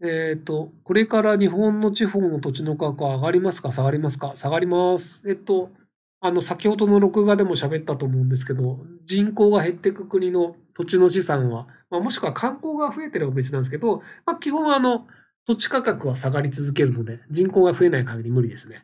えっ、ー、と、これから日本の地方の土地の価格は上がりますか下がりますか下がります。えっと、あの、先ほどの録画でも喋ったと思うんですけど、人口が減っていく国の土地の資産は、まあ、もしくは観光が増えてれば別なんですけど、まあ、基本はあの、土地価格は下がり続けるので、人口が増えない限り無理ですね。